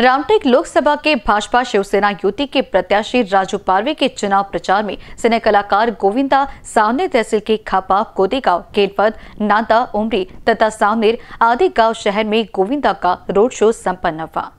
रामटेक लोकसभा के भाजपा शिवसेना युति के प्रत्याशी राजू पारवे के चुनाव प्रचार में सिने कलाकार गोविंदा सामने तहसील के खापा कोदेगांव केलपद नांदा उमरी तथा सामनेर आदि गांव शहर में गोविंदा का रोड शो सम्पन्न हुआ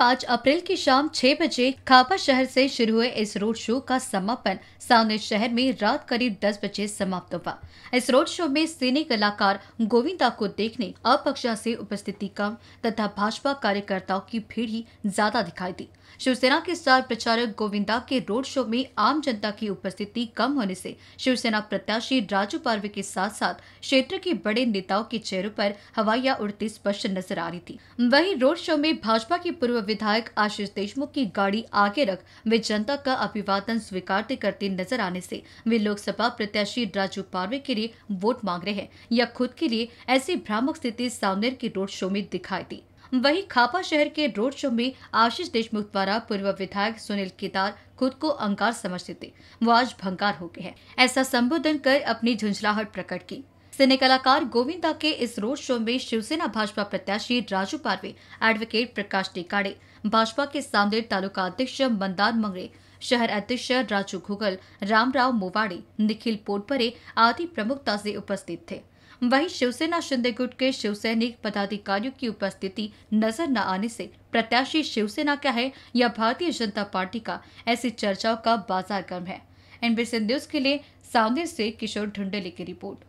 पाँच अप्रैल की शाम छह बजे खापा शहर से शुरू हुए इस रोड शो का समापन सावने शहर में रात करीब दस बजे समाप्त हुआ इस रोड शो में सीनी कलाकार गोविंदा को देखने अपक्षा से उपस्थिति कम तथा भाजपा कार्यकर्ताओं की भीड़ ही ज्यादा दिखाई दी शिवसेना के स्टार प्रचारक गोविंदा के रोड शो में आम जनता की उपस्थिति कम होने से शिवसेना प्रत्याशी राजू पार्वे के साथ साथ क्षेत्र के बड़े नेताओं के चेहरों पर हवाइया उड़ती स्पष्ट नजर आ रही थी वहीं रोड शो में भाजपा के पूर्व विधायक आशीष देशमुख की गाड़ी आगे रख वे जनता का अभिवादन स्वीकारते करते नजर आने से वे लोकसभा प्रत्याशी राजू पारवे के लिए वोट मांग रहे हैं या खुद के लिए ऐसी भ्रामक स्थिति सावनेर के रोड शो में दिखाई दी वहीं खापा शहर के रोड शो में आशीष देशमुख द्वारा पूर्व विधायक सुनील केदार खुद को अंगार समझते थे वो आज भंगार हो गए हैं ऐसा संबोधन कर अपनी झुंझलाहट प्रकट की सिने कलाकार गोविंदा के इस रोड शो में शिवसेना भाजपा प्रत्याशी राजू पारवे एडवोकेट प्रकाश टिकाड़े भाजपा के सामने तालुका अध्यक्ष मंदार मंगरे शहर अध्यक्ष राजू घुगल रामराव मोवाड़े निखिल पोटपरे आदि प्रमुखता से उपस्थित थे वहीं शिवसेना शिंदे गुट के शिव सैनिक पदाधिकारियों की उपस्थिति नजर न आने से प्रत्याशी शिवसेना का है या भारतीय जनता पार्टी का ऐसी चर्चाओं का बाजार गर्म है एनबीसी न्यूज के लिए सामने से किशोर ढुंडेली की रिपोर्ट